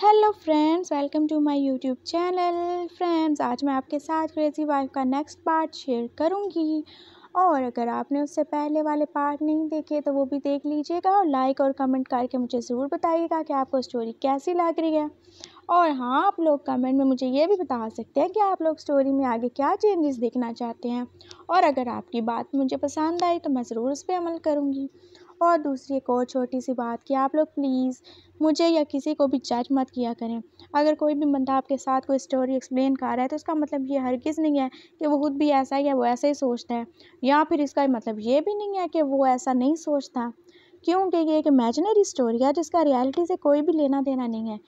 hello friends welcome to my YouTube channel friends आज मैं आपके साथ क्रेज़ी वाइफ का नेक्स्ट पार्ट शेयर करूंगी और अगर आपने उससे पहले वाले पार्ट नहीं देखे तो वो भी देख लीजिएगा और लाइक और कमेंट करके मुझे ज़रूर बताइएगा कि आपको स्टोरी कैसी लग रही है और हाँ आप लोग कमेंट में मुझे ये भी बता सकते हैं कि आप लोग स्टोरी में आगे क्या चेंजेस देखना चाहते हैं और अगर आपकी बात मुझे पसंद आई तो मैं ज़रूर उस पर अमल करूँगी और दूसरी एक और छोटी सी बात कि आप लोग प्लीज़ मुझे या किसी को भी जज मत किया करें अगर कोई भी बंदा आपके साथ कोई स्टोरी एक्सप्लेन कर रहा है तो उसका मतलब ये किस नहीं है कि वो खुद भी ऐसा या वो ऐसा ही सोचता है या फिर इसका मतलब ये भी नहीं है कि वो ऐसा नहीं सोचता क्योंकि ये एक इमेजनरी स्टोरी है जिसका रियलिटी से कोई भी लेना देना नहीं है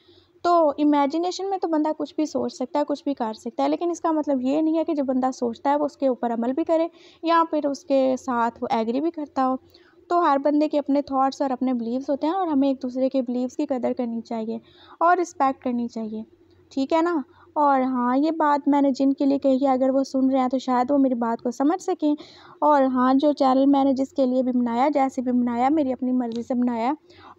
तो इमेजिनेशन में तो बंदा कुछ भी सोच सकता है कुछ भी कर सकता है लेकिन इसका मतलब ये नहीं है कि जो बंदा सोचता है वो उसके ऊपर अमल भी करे या फिर उसके साथ वो एग्री भी करता हो तो हर बंदे के अपने थॉट्स और अपने बिलीव्स होते हैं और हमें एक दूसरे के बिलीव्स की कदर करनी चाहिए और रिस्पेक्ट करनी चाहिए ठीक है ना और हाँ ये बात मैंने जिनके लिए कही है अगर वो सुन रहे हैं तो शायद वो मेरी बात को समझ सकें और हाँ जो चैनल मैंने जिसके लिए भी बनाया जैसे भी बनाया मेरी अपनी मर्ज़ी से बनाया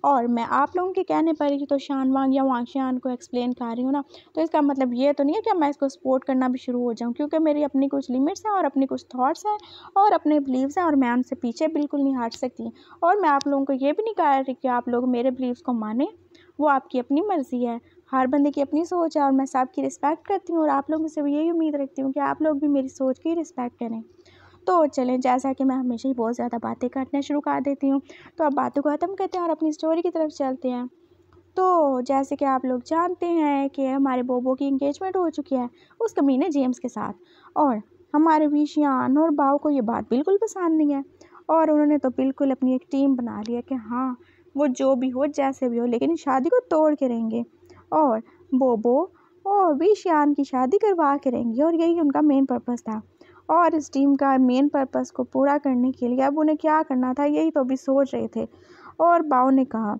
और मैं आप लोगों के कहने पर ही तो शान वांग या वांग शान को एक्सप्लेन कर रही हूँ ना तो इसका मतलब ये तो नहीं है कि मैं इसको सपोर्ट करना भी शुरू हो जाऊँ क्योंकि मेरी अपनी कुछ लिमिट्स हैं और अपनी कुछ थाट्स हैं और अपने बिलीव्स हैं और मैं उनसे पीछे बिल्कुल नहीं हट सकती और मैं आप लोगों को ये भी नहीं कह रही कि आप लोग मेरे बिलीव्स को माने वो आपकी अपनी मर्ज़ी है हर बंदे की अपनी सोच है और मैं सबकी रिस्पेक्ट करती हूँ और आप लोग मुझसे भी यही उम्मीद रखती हूँ कि आप लोग भी मेरी सोच की रिस्पेक्ट करें तो चलें जैसा कि मैं हमेशा ही बहुत ज़्यादा बातें करना शुरू कर देती हूँ तो अब बातों को ख़त्म करते हैं और अपनी स्टोरी की तरफ चलते हैं तो जैसे कि आप लोग जानते हैं कि हमारे बोबो की इंगेजमेंट हो चुकी है उस कमीने जेम्स के साथ और हमारे विशियान और बाव को ये बात बिल्कुल पसंद नहीं है और उन्होंने तो बिल्कुल अपनी एक टीम बना लिया कि हाँ वो जो भी हो जैसे भी हो लेकिन शादी को तोड़ के रहेंगे और बोबो और श्यान की शादी करवा के रहेंगी और यही उनका मेन पर्पस था और इस टीम का मेन पर्पस को पूरा करने के लिए अब उन्हें क्या करना था यही तो अभी सोच रहे थे और बाओ ने कहा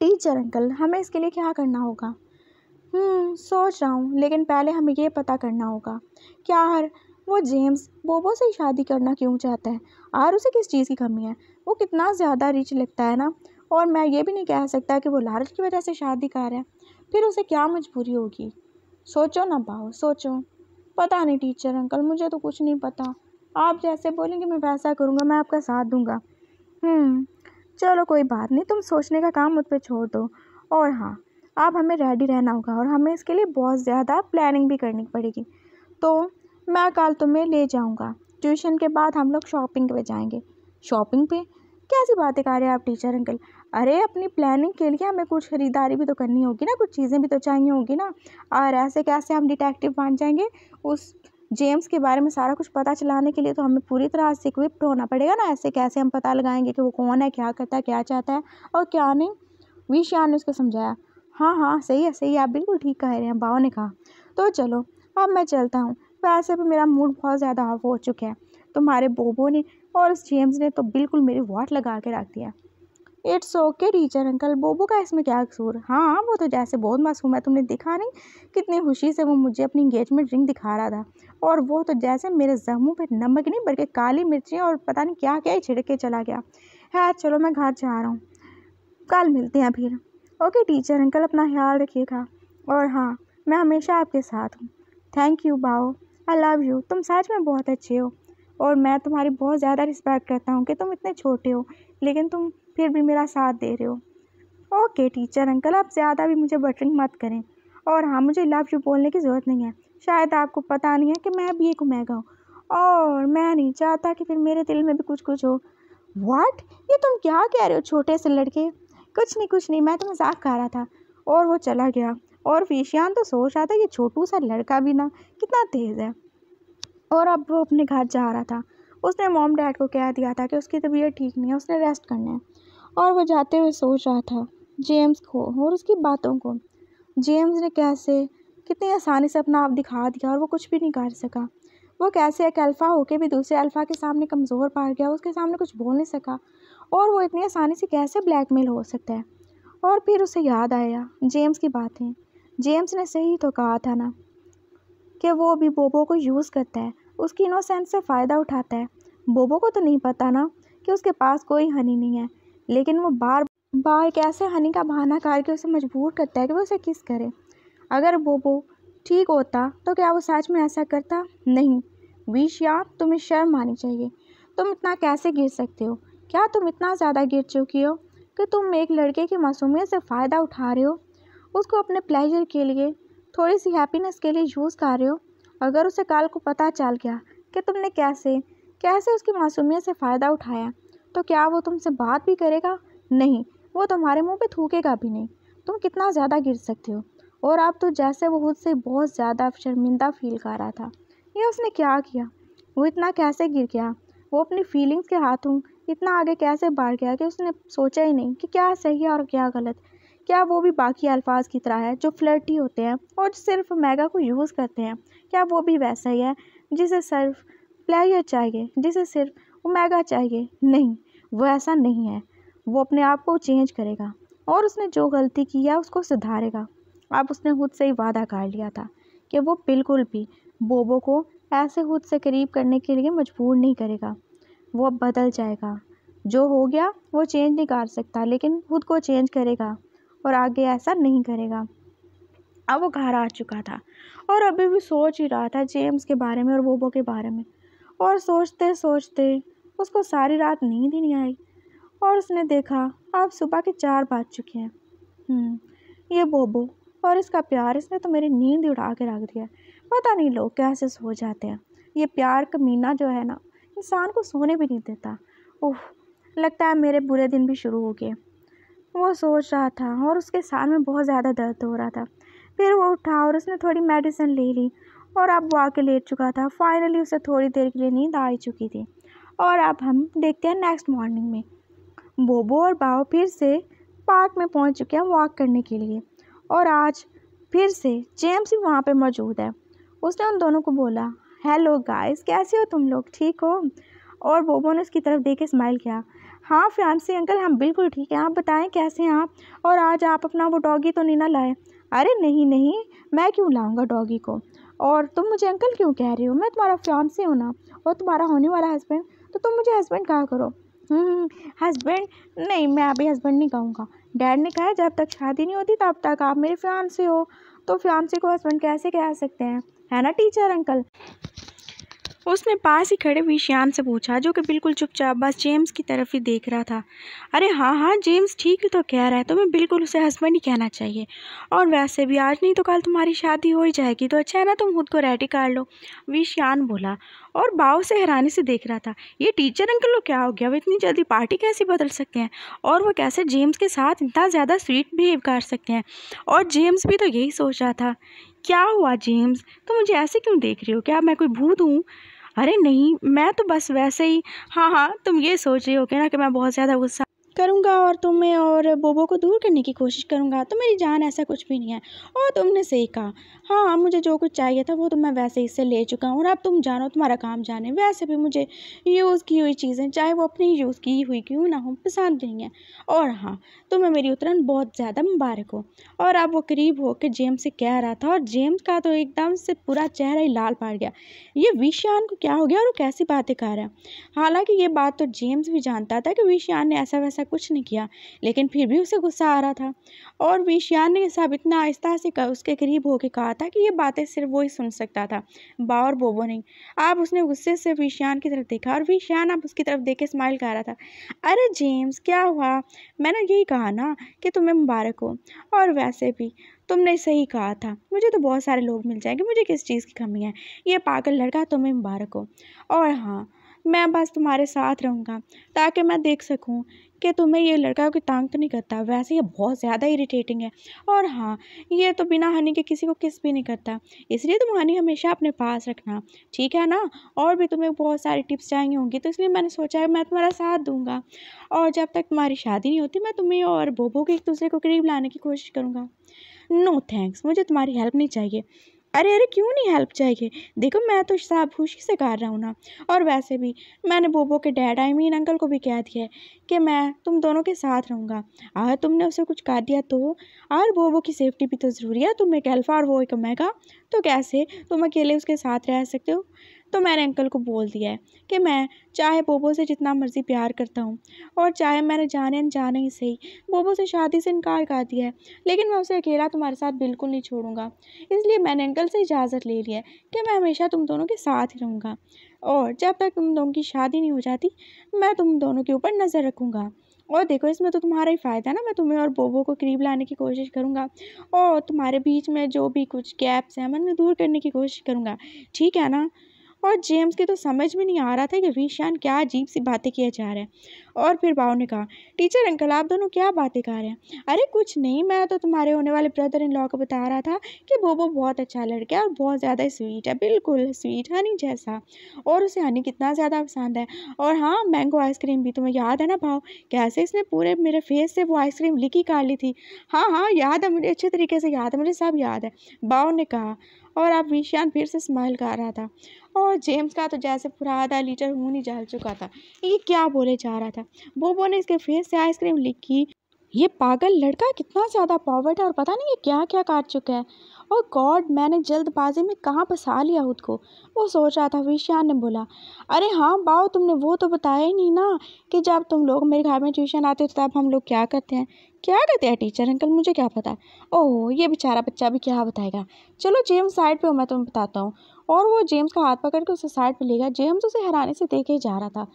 टीचर अंकल हमें इसके लिए क्या करना होगा हम्म, सोच रहा हूँ लेकिन पहले हमें ये पता करना होगा क्या हर वो जेम्स बोबो से ही शादी करना क्यों चाहता है और उसे किस चीज़ की कमी है वो कितना ज़्यादा रिच लगता है ना और मैं ये भी नहीं कह सकता कि वो लालच की वजह से शादी कर रहा है फिर उसे क्या मजबूरी होगी सोचो ना भाव सोचो पता नहीं टीचर अंकल मुझे तो कुछ नहीं पता आप जैसे बोलेंगे मैं वैसा करूँगा मैं आपका साथ दूँगा हम्म, चलो कोई बात नहीं तुम सोचने का काम मुझ पर छोड़ दो और हाँ अब हमें रेडी रहना होगा और हमें इसके लिए बहुत ज़्यादा प्लानिंग भी करनी पड़ेगी तो मैं कल तुम्हें ले जाऊँगा ट्यूशन के बाद हम लोग शॉपिंग पे जाएंगे शॉपिंग पे कैसी बातें कर रहे हैं आप टीचर अंकल अरे अपनी प्लानिंग के लिए हमें कुछ खरीदारी भी तो करनी होगी ना कुछ चीज़ें भी तो चाहिए होगी ना और ऐसे कैसे हम डिटेक्टिव बन जाएंगे उस जेम्स के बारे में सारा कुछ पता चलाने के लिए तो हमें पूरी तरह से इक्विप्ड होना पड़ेगा ना ऐसे कैसे हम पता लगाएंगे कि वो कौन है क्या करता है क्या चाहता है और क्या नहीं विश्यान ने उसको समझाया हाँ हाँ सही है सही है आप बिल्कुल ठीक कह रहे हैं बाओ ने कहा तो चलो अब मैं चलता हूँ वैसे भी मेरा मूड बहुत ज़्यादा ऑफ हो चुका है तुम्हारे तो बोबो ने और उस जेम्स ने तो बिल्कुल मेरे वाट लगा के रख दिया इट्स ओके टीचर अंकल बोबो का इसमें क्या कसूर हाँ वो तो जैसे बहुत मासूम है तुमने दिखा नहीं कितनी खुशी से वो मुझे अपनी इंगेजमेंट रिंग दिखा रहा था और वो तो जैसे मेरे जख्मों पर नमक नहीं बल्कि काली मिर्चें और पता नहीं क्या क्या ही छिड़क के चला गया है हाँ, चलो मैं घर जा रहा हूँ कल मिलते हैं फिर ओके टीचर अंकल अपना ख्याल रखिएगा और हाँ मैं हमेशा आपके साथ हूँ थैंक यू बाओ आई लव यू तुम सच में बहुत अच्छे हो और मैं तुम्हारी बहुत ज़्यादा रिस्पेक्ट करता हूँ कि तुम इतने छोटे हो लेकिन तुम फिर भी मेरा साथ दे रहे हो ओके टीचर अंकल आप ज़्यादा भी मुझे बटरिंग मत करें और हाँ मुझे लव यू बोलने की ज़रूरत नहीं है शायद आपको पता नहीं है कि मैं भी एक उमेगा हूँ और मैं नहीं चाहता कि फिर मेरे दिल में भी कुछ कुछ हो वाट ये तुम क्या कह रहे हो छोटे से लड़के कुछ नहीं कुछ नहीं मैं तो मजाक कर रहा था और वो चला गया और फेशियान तो सोच रहा था कि छोटू सा लड़का भी ना कितना तेज़ है और अब वो अपने घर जा रहा था उसने मॉम डैड को कह दिया था कि उसकी तबीयत ठीक नहीं है उसने रेस्ट करना है और वो जाते हुए सोच रहा था जेम्स को और उसकी बातों को जेम्स ने कैसे कितनी आसानी से अपना आप दिखा दिया और वो कुछ भी नहीं कर सका वो कैसे एक अल्फ़ा होके भी दूसरे अल्फ़ा के सामने कमज़ोर पा गया उसके सामने कुछ बोल नहीं सका और वो इतनी आसानी से कैसे ब्लैकमेल हो सकता है और फिर उसे याद आया जेम्स की बातें जेम्स ने सही तो कहा था ना कि वो अभी बोबो को यूज़ करता है उसकी इनोसेंस से फ़ायदा उठाता है बोबो को तो नहीं पता ना कि उसके पास कोई हनी नहीं है लेकिन वो बार बार कैसे हनी का बहाना करके उसे मजबूर करता है कि वो उसे किस करे अगर बोबो ठीक होता तो क्या वो सच में ऐसा करता नहीं विश या तुम्हें शर्म आनी चाहिए तुम इतना कैसे गिर सकते हो क्या तुम इतना ज़्यादा गिर चुकी हो कि तुम एक लड़के की मासूमियत से फ़ायदा उठा रहे हो उसको अपने प्लेजर के लिए थोड़ी सी हैप्पीनेस के लिए यूज़ कर रहे हो अगर उसे कल को पता चल गया कि तुमने कैसे कैसे उसकी मासूमियत से फ़ायदा उठाया तो क्या वो तुमसे बात भी करेगा नहीं वो तुम्हारे मुंह पे थूकेगा भी नहीं तुम कितना ज़्यादा गिर सकते हो और अब तो जैसे वो खुद से बहुत ज़्यादा शर्मिंदा फील कर रहा था ये उसने क्या किया वो इतना कैसे गिर गया वो अपनी फीलिंग्स के हाथों इतना आगे कैसे बढ़ गया कि उसने सोचा ही नहीं कि क्या सही है और क्या गलत क्या वो भी बाकी अल्फाज की तरह है जो फ्लर्टी होते हैं और सिर्फ मेगा को यूज़ करते हैं क्या वो भी वैसा ही है जिसे सिर्फ प्लेयर चाहिए जिसे सिर्फ ओमेगा चाहिए नहीं वो ऐसा नहीं है वो अपने आप को चेंज करेगा और उसने जो गलती की है उसको सुधारेगा अब उसने खुद से ही वादा कर लिया था कि वो बिल्कुल भी बोबो को ऐसे खुद से करीब करने के लिए मजबूर नहीं करेगा वो अब बदल जाएगा जो हो गया वो चेंज नहीं कर सकता लेकिन खुद को चेंज करेगा और आगे ऐसा नहीं करेगा अब वो घर आ चुका था और अभी भी सोच ही रहा था जेम्स के बारे में और वोबो के बारे में और सोचते सोचते उसको सारी रात नींद ही नहीं आई और उसने देखा अब सुबह के चार बज चुके हैं हम्म, ये बोबो और इसका प्यार इसने तो मेरी नींद ही उड़ा के रख दिया पता नहीं लोग कैसे सो जाते हैं ये प्यार कमीना जो है ना इंसान को सोने भी नहीं देता ओह लगता है मेरे बुरे दिन भी शुरू हो गए वो सोच रहा था और उसके सार में बहुत ज़्यादा दर्द हो रहा था फिर वो उठा और उसने थोड़ी मेडिसिन ले ली और अब वो आके लेट चुका था फाइनली उसे थोड़ी देर के लिए नींद आ चुकी थी और अब हम देखते हैं नेक्स्ट मॉर्निंग में बोबो और बाओ फिर से पार्क में पहुंच चुके हैं वॉक करने के लिए और आज फिर से जेम्स भी वहाँ पर मौजूद है उसने उन दोनों को बोला हेलो गाइस कैसे हो तुम लोग ठीक हो और बोबो ने उसकी तरफ देख के स्माइल किया हाँ फ्यांसी अंकल हम बिल्कुल ठीक हैं आप बताएं कैसे हैं आप और आज आप अपना वो डॉगी तो नहीं ना लाए अरे नहीं नहीं मैं क्यों लाऊंगा डॉगी को और तुम मुझे अंकल क्यों कह रही हो मैं तुम्हारा फ्यांसी हूँ ना और तुम्हारा होने वाला हस्बैंड तो तुम मुझे हस्बैंड कहा करो हम्म, हस्बैंड नहीं मैं अभी हस्बैंड नहीं कहूँगा डैड ने कहा जब तक शादी नहीं होती तब तक आप मेरे फ्यांसी हो तो फ्यांसी को हस्बैंड कैसे कह सकते हैं है ना टीचर अंकल उसने पास ही खड़े हुई श्याम से पूछा जो कि बिल्कुल चुपचाप बस जेम्स की तरफ ही देख रहा था अरे हाँ हाँ जेम्स ठीक ही तो कह रहा है तुम्हें बिल्कुल उसे हस्बैंड ही कहना चाहिए और वैसे भी आज नहीं तो कल तुम्हारी शादी हो ही जाएगी तो अच्छा है ना तुम खुद को रेडी कर लो विश्यान बोला और बाव से हैरानी से देख रहा था ये टीचर अंकल को क्या हो गया वो इतनी जल्दी पार्टी कैसे बदल सकते हैं और वो कैसे जेम्स के साथ इतना ज़्यादा स्वीट बिहेव कर सकते हैं और जेम्स भी तो यही सोच रहा था क्या हुआ जेम्स तो मुझे ऐसे क्यों देख रही हो क्या मैं कोई भूत हूँ अरे नहीं मैं तो बस वैसे ही हाँ हाँ तुम ये सोच रही हो कि ना कि मैं बहुत ज़्यादा गुस्सा करूँगा और तुम्हें और बोबो को दूर करने की कोशिश करूँगा तो मेरी जान ऐसा कुछ भी नहीं है और तुमने सही कहा हाँ मुझे जो कुछ चाहिए था वो तो मैं वैसे ही से ले चुका हूँ और अब तुम जानो तुम्हारा काम जाने वैसे भी मुझे यूज़ की हुई चीज़ें चाहे वो अपनी यूज़ की हुई क्यों ना हो पसंद नहीं है और हाँ तुम्हें मेरी उतरन बहुत ज़्यादा मुबारक हो और अब वो करीब होकर जेम्स से कह रहा था और जेम्स का तो एकदम से पूरा चेहरा ही लाल पड़ गया ये विशान को क्या हो गया और वो कैसी बातें कर रहा है हालांकि ये बात तो जेम्स भी जानता था कि विशान ने ऐसा वैसा कुछ नहीं किया लेकिन फिर भी उसे गुस्सा आ रहा था और विशियान ने सब इतना आहिस्ता से कर, उसके करीब होकर कहा था कि ये बातें सिर्फ वो ही सुन सकता था बा और बोबो नहीं अब उसने गुस्से से विशियान की तरफ देखा और विशियान अब उसकी तरफ देख के स्माइल कर रहा था अरे जेम्स क्या हुआ मैंने यही कहा ना कि तुम्हें मुबारक हो और वैसे भी तुमने सही कहा था मुझे तो बहुत सारे लोग मिल जाएंगे मुझे किस चीज़ की कमी है ये पागल लड़का तुम्हें मुबारक हो और हाँ मैं बस तुम्हारे साथ रहूँगा ताकि मैं देख सकूँ कि तुम्हें ये लड़का कोई तंग तो नहीं करता वैसे ये बहुत ज़्यादा इरिटेटिंग है और हाँ ये तो बिना हनी के किसी को किस भी नहीं करता इसलिए तुम हनी हमेशा अपने पास रखना ठीक है ना और भी तुम्हें बहुत सारी टिप्स चाहिए होंगी तो इसलिए मैंने सोचा है मैं तुम्हारा साथ दूंगा और जब तक तुम्हारी शादी नहीं होती मैं तुम्हें और बोबो के एक दूसरे को करीब लाने की कोशिश करूँगा नो थैंक्स मुझे तुम्हारी हेल्प नहीं चाहिए अरे अरे क्यों नहीं हेल्प चाहिए देखो मैं तो साफ खुशी से कर रहा हूँ ना और वैसे भी मैंने बोबो के डैड आई मीन अंकल को भी कह दिया है कि मैं तुम दोनों के साथ रहूँगा अगर तुमने उसे कुछ कर दिया तो और बोबो की सेफ्टी भी तो ज़रूरी है तुम एक अल्फ़ा और वो एक मैगा तो कैसे तुम अकेले उसके साथ रह सकते हो तो मैंने अंकल को बोल दिया है कि मैं चाहे बोबो से जितना मर्ज़ी प्यार करता हूँ और चाहे मैंने जाने अनजाने ही सही बोबो से शादी से इनकार कर दिया है लेकिन मैं उसे अकेला तुम्हारे साथ बिल्कुल नहीं छोड़ूंगा इसलिए मैंने अंकल से इजाज़त ले ली है कि मैं हमेशा तुम दोनों के साथ ही रहूँगा और जब तक तुम दोनों की शादी नहीं हो जाती मैं तुम दोनों के ऊपर नज़र रखूँगा और देखो इसमें तो तुम्हारा ही फ़ायदा है ना मैं तुम्हें और बोबो को करीब लाने की कोशिश करूँगा और तुम्हारे बीच में जो भी कुछ गैप्स हैं मैं उन्हें दूर करने की कोशिश करूँगा ठीक है ना और जेम्स के तो समझ में नहीं आ रहा था कि रीशान क्या अजीब सी बातें किए जा रहा है और फिर बाबू ने कहा टीचर अंकल आप दोनों क्या बातें कर रहे हैं अरे कुछ नहीं मैं तो तुम्हारे होने वाले ब्रदर इन लॉ को बता रहा था कि बोबो बहुत अच्छा लड़का है और बहुत ज़्यादा स्वीट है बिल्कुल स्वीट हनी जैसा और उसे हनी कितना ज़्यादा पसंद है और हाँ मैंगो आइसक्रीम भी तुम्हें याद है ना भाव कैसे इसने पूरे मेरे फेस से वो आइसक्रीम लिखी ही कर ली थी हाँ हाँ याद है मुझे अच्छे तरीके से याद है मुझे सब याद है बाव ने कहा और अब विशान फिर से स्माइल कर रहा था और जेम्स का तो जैसे पूरा आधा लीटर मुँह ही जल चुका था ये क्या बोले जा रहा था बोबो ने इसके फेस से आइसक्रीम लिखी ये पागल लड़का कितना ज़्यादा पावर्ड है और पता नहीं ये क्या क्या काट चुका है और गॉड मैंने जल्दबाजी में कहाँ फंसा लिया खुद को वो सोच रहा था विशान ने बोला अरे हाँ बाओ तुमने वो तो बताया ही नहीं ना कि जब तुम लोग मेरे घर में ट्यूशन आते हो तब हम लोग क्या करते हैं क्या करते हैं टीचर अंकल मुझे क्या पता ओह ये बेचारा बच्चा भी क्या बताएगा चलो जेम्स साइड पर हो मैं तुम्हें बताता हूँ और वो जेम्स का हाथ पकड़ के उसे साइड पर ले गया जेम्स उसे हैरानी से देखे ही जा रहा था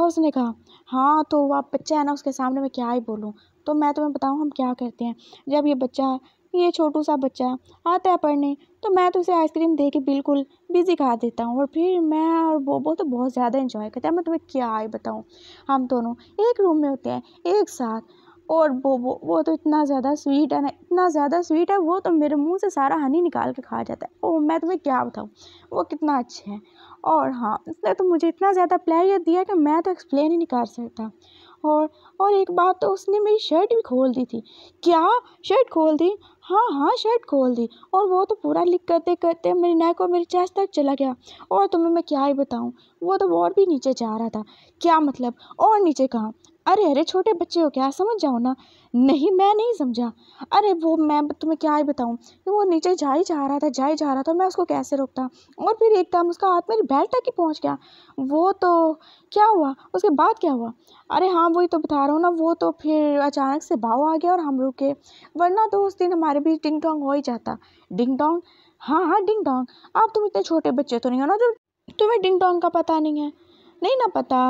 और उसने कहा हाँ तो वह बच्चा है ना उसके सामने मैं क्या ही बोलूँ तो मैं तुम्हें बताऊँ हम क्या करते हैं जब ये बच्चा ये छोटू सा बच्चा आता है पढ़ने तो मैं तो उसे आइसक्रीम दे के बिल्कुल बिजी खा देता हूँ और फिर मैं और बोबो तो बहुत ज़्यादा इन्जॉय करते हैं मैं तुम्हें क्या ही बताऊँ हम दोनों एक रूम में होते हैं एक साथ और वो वो वो तो इतना ज़्यादा स्वीट है ना इतना ज़्यादा स्वीट है वो तो मेरे मुंह से सारा हनी निकाल के खा जाता है ओ मैं तुम्हें क्या बताऊँ वो कितना अच्छा है और हाँ उसने तो मुझे इतना ज़्यादा प्लेयर दिया कि मैं तो एक्सप्लेन ही नहीं कर सकता और और एक बात तो उसने मेरी शर्ट भी खोल दी थी क्या शर्ट खोल दी हाँ हाँ शर्ट खोल दी और वो तो पूरा लिख करते करते मेरी नेक और मेरी चेस्ट तक चला गया और तुम्हें मैं क्या ही बताऊँ वो तो और भी नीचे जा रहा था क्या मतलब और नीचे कहाँ अरे अरे छोटे बच्चे हो क्या समझ जाओ ना नहीं मैं नहीं समझा अरे वो मैं तुम्हें क्या ही बताऊँ वो नीचे जा ही जा रहा था जा ही जा रहा था मैं उसको कैसे रोकता और फिर एक एकदम उसका हाथ मेरी बेल्ट तक ही पहुँच गया वो तो क्या हुआ उसके बाद क्या हुआ अरे हाँ वही तो बता रहा हूँ ना वो तो फिर अचानक से भाव आ गया और हम रुके वरना तो उस दिन हमारे बीच डिंग डोंग हो ही जाता डिंग डोंग हाँ हाँ डिंग डोंग आप तुम इतने छोटे बच्चे तो नहीं हो ना जो तुम्हें डिंग डोंग का पता नहीं है नहीं ना पता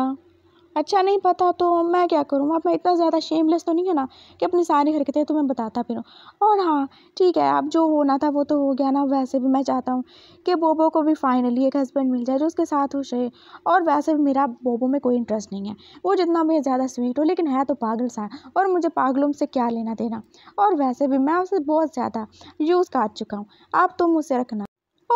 अच्छा नहीं पता तो मैं क्या करूँ आप मैं इतना ज़्यादा शेमलेस तो नहीं है ना कि अपनी सारी हरकतें तो मैं बताता फिर और हाँ ठीक है अब जो होना था वो तो हो गया ना वैसे भी मैं चाहता हूँ कि बोबो को भी फाइनली एक हस्बैंड मिल जाए जो उसके साथ खुश रहे और वैसे भी मेरा बोबो में कोई इंटरेस्ट नहीं है वो जितना भी ज़्यादा स्वीट हो लेकिन है तो पागल सा और मुझे पागलों से क्या लेना देना और वैसे भी मैं उसे बहुत ज़्यादा यूज़ काट चुका हूँ आप तुम तो उसे रखना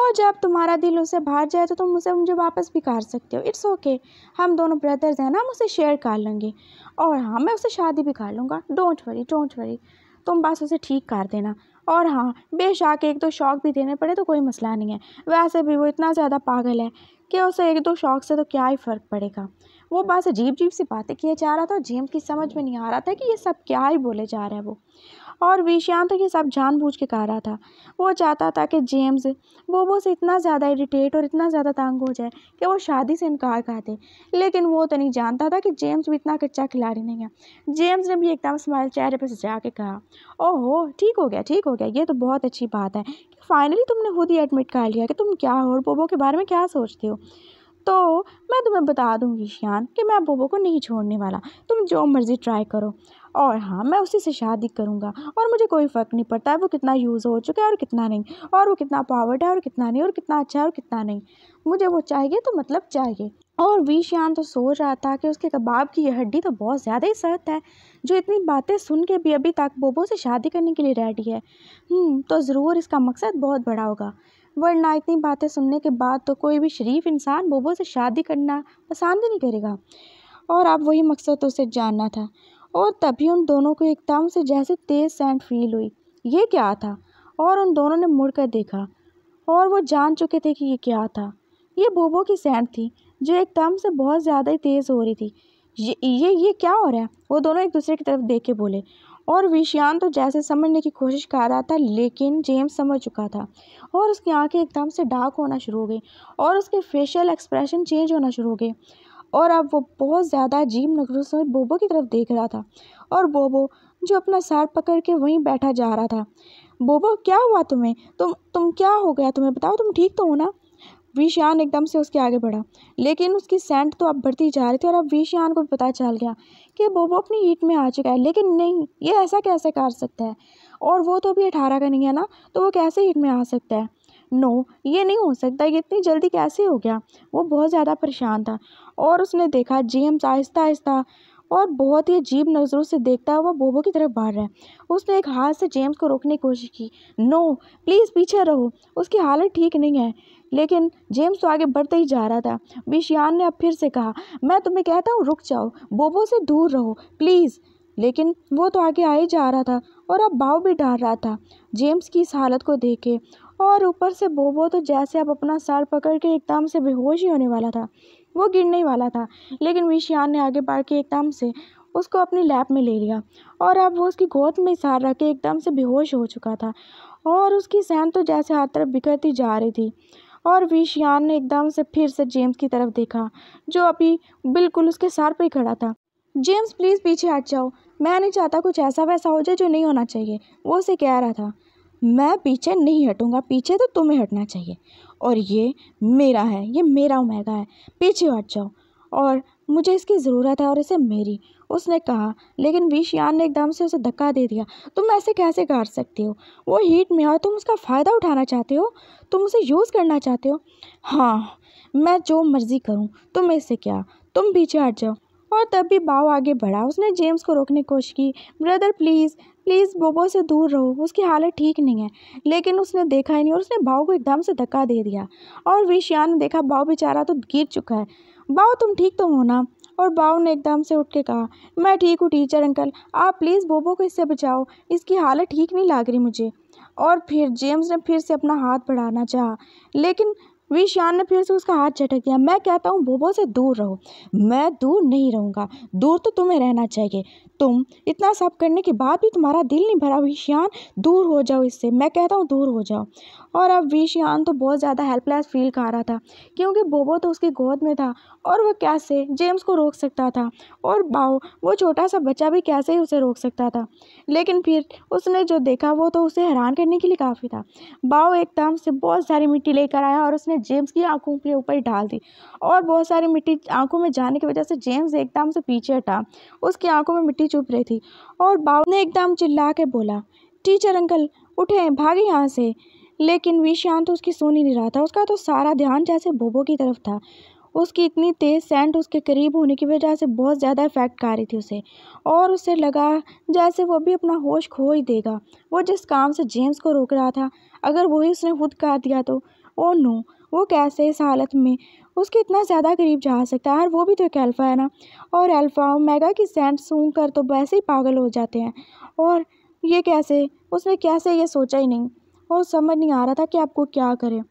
और जब तुम्हारा दिल उसे बाहर जाए तो तुम उसे मुझे वापस भी कर सकते हो इट्स ओके हम दोनों ब्रदर्स हैं ना हम उसे शेयर कर लेंगे और हाँ मैं उसे शादी भी कर लूँगा डोंट वरी डोंट वरी तुम बस उसे ठीक कर देना और हाँ बेशक एक दो शौक भी देने पड़े तो कोई मसला नहीं है वैसे भी वो इतना ज़्यादा पागल है कि उसे एक दो शौक से तो क्या ही फ़र्क पड़ेगा वो बस अजीब अजीब सी बातें किए जा रहा था और जेम्स की समझ में नहीं आ रहा था कि ये सब क्या ही बोले जा रहे हैं वो और विषयांत तो ये सब जानबूझ के कर रहा था वो चाहता था कि जेम्स बोबो से इतना ज़्यादा इरीटेट और इतना ज़्यादा तंग हो जाए कि वो शादी से इनकार कर दे लेकिन वो तो नहीं जानता था कि जेम्स भी इतना कच्चा खिलाड़ी नहीं है जेम्स ने भी एकदम स्माइल चेहरे पर सजा के कहा ओहो ठीक हो गया ठीक हो गया ये तो बहुत अच्छी बात है फाइनली तुमने खुद ही एडमिट कर लिया कि तुम क्या हो और बोबो के बारे में क्या सोचते हो तो मैं तुम्हें बता दूंगी शान कि मैं बोबो को नहीं छोड़ने वाला तुम जो मर्ज़ी ट्राई करो और हाँ मैं उसी से शादी करूँगा और मुझे कोई फ़र्क नहीं पड़ता है वो कितना यूज़ हो चुका है और कितना नहीं और वो कितना पावर्ड है और कितना नहीं और कितना अच्छा है और कितना नहीं मुझे वो चाहिए तो मतलब चाहिए और शान तो सोच रहा था कि उसके कबाब की यह हड्डी तो बहुत ज़्यादा ही सख्त है जो इतनी बातें सुन के भी अभी तक बोबो से शादी करने के लिए रेडी है हम्म, तो ज़रूर इसका मकसद बहुत बड़ा होगा वरना इतनी बातें सुनने के बाद तो कोई भी शरीफ इंसान बोबो से शादी करना पसंद ही नहीं करेगा और अब वही मकसद उसे जानना था और तभी उन दोनों को एकदम से जैसे तेज़ सेंट फील हुई ये क्या था और उन दोनों ने मुड़कर देखा और वो जान चुके थे कि ये क्या था ये बोबो की सेंट थी जो एकदम से बहुत ज़्यादा ही तेज़ हो रही थी ये ये ये क्या हो रहा है वो दोनों एक दूसरे की तरफ देख के बोले और विशियान तो जैसे समझने की कोशिश कर रहा था लेकिन जेम्स समझ चुका था और उसकी आंखें एकदम से डार्क होना शुरू हो गई और उसके फेशियल एक्सप्रेशन चेंज होना शुरू हो गए और अब वो बहुत ज़्यादा अजीब नखरों से बोबो की तरफ देख रहा था और बोबो जो अपना सार पकड़ के वहीं बैठा जा रहा था बोबो क्या हुआ तुम्हें तुम तुम क्या हो गया तुम्हें बताओ तुम ठीक तो हो ना वीशान एकदम से उसके आगे बढ़ा लेकिन उसकी सेंट तो अब बढ़ती जा रही थी और अब वीशान को पता चल गया कि बोबो अपनी हीट में आ चुका है लेकिन नहीं ये ऐसा कैसे कर सकता है और वो तो अभी अठारह का नहीं है ना तो वो कैसे हीट में आ सकता है नो ये नहीं हो सकता ये इतनी जल्दी कैसे हो गया वो बहुत ज़्यादा परेशान था और उसने देखा जी एम्स आहिस्ता आहिस्ता और बहुत ही अजीब नज़रों से देखता हुआ बोबो की तरफ भाग रहा है उसने एक हाथ से जेम्स को रोकने की कोशिश की नो प्लीज़ पीछे रहो उसकी हालत ठीक नहीं है लेकिन जेम्स तो आगे बढ़ते ही जा रहा था विशियान ने अब फिर से कहा मैं तुम्हें कहता हूँ रुक जाओ बोबो से दूर रहो प्लीज़ लेकिन वो तो आगे आ ही जा रहा था और अब भाव भी डाल रहा था जेम्स की इस हालत को देखे और ऊपर से बोबो तो जैसे अब अपना सार पकड़ के एकदम से बेहोश ही होने वाला था वो गिरने ही वाला था लेकिन विशियान ने आगे बढ़ के एकदम से उसको अपनी लैप में ले लिया और अब वो उसकी गोद में सार रख के एकदम से बेहोश हो चुका था और उसकी सैन तो जैसे हाथ तरफ बिखरती जा रही थी और विशियान ने एकदम से फिर से जेम्स की तरफ देखा जो अभी बिल्कुल उसके सार पर ही खड़ा था जेम्स प्लीज़ पीछे हट जाओ मैं नहीं चाहता कुछ ऐसा वैसा हो जाए जो नहीं होना चाहिए वो उसे कह रहा था मैं पीछे नहीं हटूंगा पीछे तो तुम्हें हटना चाहिए और ये मेरा है ये मेरा उमेगा है पीछे हट जाओ और मुझे इसकी ज़रूरत है और इसे मेरी उसने कहा लेकिन विषयान ने एकदम से उसे धक्का दे दिया तुम ऐसे कैसे काट सकते हो वो हीट में और तुम उसका फ़ायदा उठाना चाहते हो तुम उसे यूज़ करना चाहते हो हाँ मैं जो मर्ज़ी करूँ तुम इससे क्या तुम पीछे हट जाओ और तब भी बाव आगे बढ़ा उसने जेम्स को रोकने की कोशिश की ब्रदर प्लीज़ प्लीज़ बोबो से दूर रहो उसकी हालत ठीक नहीं है लेकिन उसने देखा ही नहीं और उसने भाव को एकदम से धक्का दे दिया और विषयान ने देखा भाव बेचारा तो गिर चुका है बाव तुम ठीक तो हो ना और बाऊ ने एकदम से उठ के कहा मैं ठीक हूँ टीचर अंकल आप प्लीज़ बोबो को इससे बचाओ इसकी हालत ठीक नहीं लग रही मुझे और फिर जेम्स ने फिर से अपना हाथ बढ़ाना चाहा लेकिन विशान ने फिर से उसका हाथ झटक दिया मैं कहता हूँ बोबो से दूर रहो मैं दूर नहीं रहूँगा दूर तो तुम्हें रहना चाहिए तुम इतना सब करने के बाद भी तुम्हारा दिल नहीं भरा विशान दूर हो जाओ इससे मैं कहता हूँ दूर हो जाओ और अब विशियान तो बहुत ज़्यादा हेल्पलेस फील कर रहा था क्योंकि बोबो तो उसकी गोद में था और वह कैसे जेम्स को रोक सकता था और बाओ वो छोटा सा बच्चा भी कैसे ही उसे रोक सकता था लेकिन फिर उसने जो देखा वो तो उसे हैरान करने के लिए काफ़ी था बाओ एकदम से बहुत सारी मिट्टी लेकर आया और उसने जेम्स की आंखों के ऊपर डाल दी और बहुत सारी मिट्टी आंखों में जाने की वजह से जेम्स एकदम से पीछे हटा उसकी आंखों में मिट्टी चुप रही थी और बाओ ने एकदम चिल्ला के बोला टीचर अंकल उठे भागे यहाँ से लेकिन विशांत तो उसकी सुन ही नहीं रहा था उसका तो सारा ध्यान जैसे भोबो की तरफ था उसकी इतनी तेज़ सेंट उसके करीब होने की वजह से बहुत ज़्यादा इफेक्ट कर रही थी उसे और उसे लगा जैसे वो भी अपना होश खो ही देगा वो जिस काम से जेम्स को रोक रहा था अगर वही उसने खुद कर दिया तो ओ नो वो कैसे इस हालत में उसके इतना ज़्यादा करीब जा सकता है और वो भी तो एक अल्फ़ा है ना और अल्फ़ा मेगा की सेंट सूंघ कर तो वैसे ही पागल हो जाते हैं और ये कैसे उसने कैसे ये सोचा ही नहीं और समझ नहीं आ रहा था कि आपको क्या करें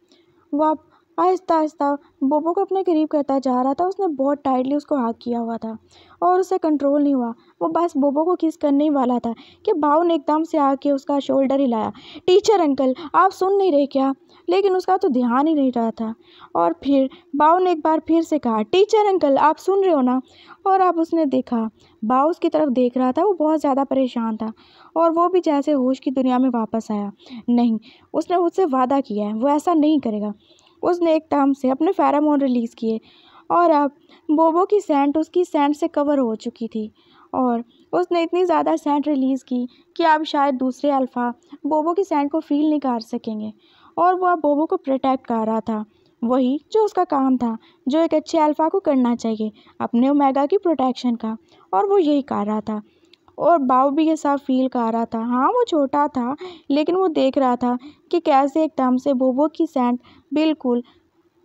वह आहिस्ता आहिस्ता बोबो को अपने करीब करता जा रहा था उसने बहुत टाइटली उसको हाथ किया हुआ था और उसे कंट्रोल नहीं हुआ वो बस बोबो को किस करने ही वाला था कि भाव ने एकदम से आके उसका शोल्डर हिलाया टीचर अंकल आप सुन नहीं रहे क्या लेकिन उसका तो ध्यान ही नहीं रहा था और फिर बाऊ ने एक बार फिर से कहा टीचर अंकल आप सुन रहे हो ना और अब उसने देखा बाऊ उसकी तरफ देख रहा था वो बहुत ज़्यादा परेशान था और वो भी जैसे होश की दुनिया में वापस आया नहीं उसने उससे वादा किया है वो ऐसा नहीं करेगा उसने एक दम से अपने फेरामोन रिलीज़ किए और अब बोबो की सेंट उसकी सेंट से कवर हो चुकी थी और उसने इतनी ज़्यादा सेंट रिलीज़ की कि आप शायद दूसरे अल्फ़ा बोबो की सेंट को फील नहीं कर सकेंगे और वह बोबो को प्रोटेक्ट कर रहा था वही जो उसका काम था जो एक अच्छे अल्फ़ा को करना चाहिए अपने ओमेगा की प्रोटेक्शन का और वो यही कर रहा था और बाव भी ये सब फील कर रहा था हाँ वो छोटा था लेकिन वो देख रहा था कि कैसे एकदम से बोबो की सेंट बिल्कुल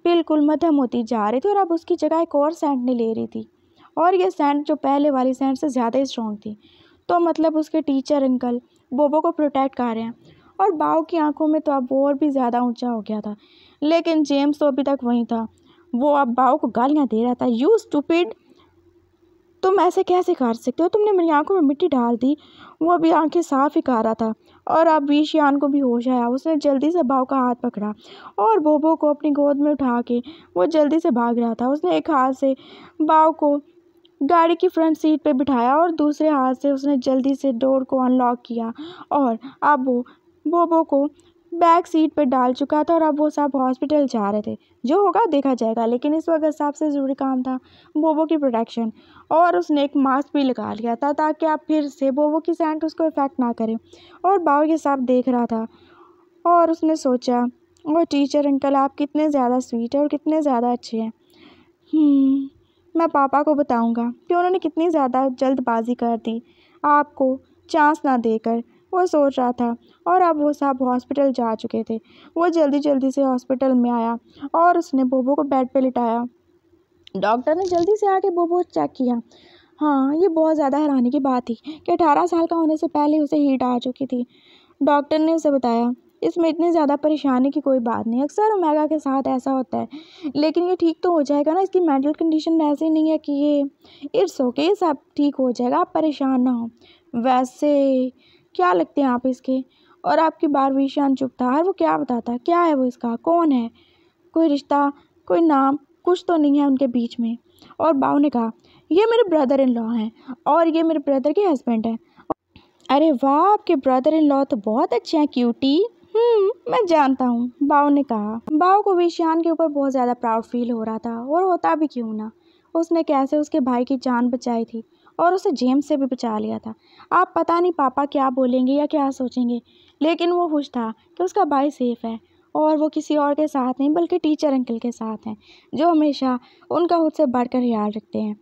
बिल्कुल मध्यम होती जा रही थी और अब उसकी जगह एक और सेंट नहीं ले रही थी और ये सेंट जो पहले वाली सेंट से ज़्यादा ही स्ट्रॉन्ग थी तो मतलब उसके टीचर अंकल बोबो को प्रोटेक्ट कर रहे हैं और बाओ की आंखों में तो अब वो और भी ज़्यादा ऊंचा हो गया था लेकिन जेम्स तो अभी तक वहीं था वो अब बाओ को गालियाँ दे रहा था यू स्टूपिड तुम ऐसे कैसे कर सकते हो तुमने मेरी आंखों में मिट्टी डाल दी वो अभी आंखें साफ ही कर रहा था और अब विशियान को भी होश आया उसने जल्दी से बाव का हाथ पकड़ा और बोबो को अपनी गोद में उठा के वो जल्दी से भाग रहा था उसने एक हाथ से बाव को गाड़ी की फ्रंट सीट पे बिठाया और दूसरे हाथ से उसने जल्दी से डोर को अनलॉक किया और अब वो बोबो को बैक सीट पर डाल चुका था और अब वो साहब हॉस्पिटल जा रहे थे जो होगा देखा जाएगा लेकिन इस वक्त साहब से ज़रूरी काम था बोबो की प्रोटेक्शन और उसने एक मास्क भी लगा लिया था ताकि आप फिर से बोबो की सेंट उसको इफ़ेक्ट ना करें और बाबू के साहब देख रहा था और उसने सोचा वो टीचर अंकल आप कितने ज़्यादा स्वीट हैं और कितने ज़्यादा अच्छे हैं हम्म, मैं पापा को बताऊंगा कि उन्होंने कितनी ज़्यादा जल्दबाजी कर दी आपको चांस ना देकर वो सोच रहा था और अब वो साहब हॉस्पिटल जा चुके थे वो जल्दी जल्दी से हॉस्पिटल में आया और उसने बोबो को बेड पे लिटाया डॉक्टर ने जल्दी से आके बोबो चेक किया हाँ ये बहुत ज़्यादा हैरानी की बात थी कि अठारह साल का होने से पहले उसे हीट आ चुकी थी डॉक्टर ने उसे बताया इसमें इतने ज़्यादा परेशानी की कोई बात नहीं अक्सर ओमेगा के साथ ऐसा होता है लेकिन ये ठीक तो हो जाएगा ना इसकी मेंटल कंडीशन ऐसी नहीं है कि ये इट्स ओके सब ठीक हो जाएगा आप परेशान ना हो वैसे क्या लगते हैं आप इसके और आपकी भी शान चुप था वो क्या बताता क्या है वो इसका कौन है कोई रिश्ता कोई नाम कुछ तो नहीं है उनके बीच में और बाऊ ने कहा ये मेरे ब्रदर इन लॉ हैं और ये मेरे ब्रदर के हस्बैंड हैं अरे वाह आपके ब्रदर इन लॉ तो बहुत अच्छे हैं क्यूटी हम्म, मैं जानता हूँ बाओ ने कहा बाओ को विशान के ऊपर बहुत ज़्यादा प्राउड फील हो रहा था और होता भी क्यों ना उसने कैसे उसके भाई की जान बचाई थी और उसे जेम्स से भी बचा लिया था आप पता नहीं पापा क्या बोलेंगे या क्या सोचेंगे लेकिन वो खुश था कि उसका भाई सेफ़ है और वो किसी और के साथ नहीं बल्कि टीचर अंकल के साथ हैं जो हमेशा उनका खुद से कर ख्याल रखते हैं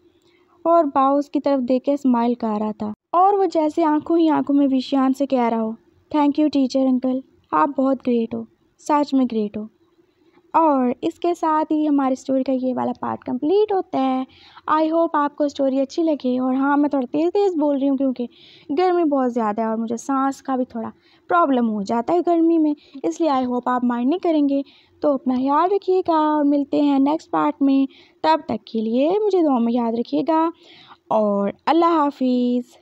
और बाओ उसकी तरफ देख के स्माइल कर रहा था और वो जैसे आंखों ही आंखों में विशान से कह रहा हो थैंक यू टीचर अंकल आप बहुत ग्रेट हो सच में ग्रेट हो और इसके साथ ही हमारी स्टोरी का ये वाला पार्ट कंप्लीट होता है आई होप आपको स्टोरी अच्छी लगे और हाँ मैं थोड़ा तेज़ तेज़ बोल रही हूँ क्योंकि गर्मी बहुत ज़्यादा है और मुझे सांस का भी थोड़ा प्रॉब्लम हो जाता है गर्मी में इसलिए आई होप आप माइंड नहीं करेंगे तो अपना ख्याल रखिएगा और मिलते हैं नेक्स्ट पार्ट में तब तक के लिए मुझे दो में याद रखिएगा और अल्लाह हाफिज़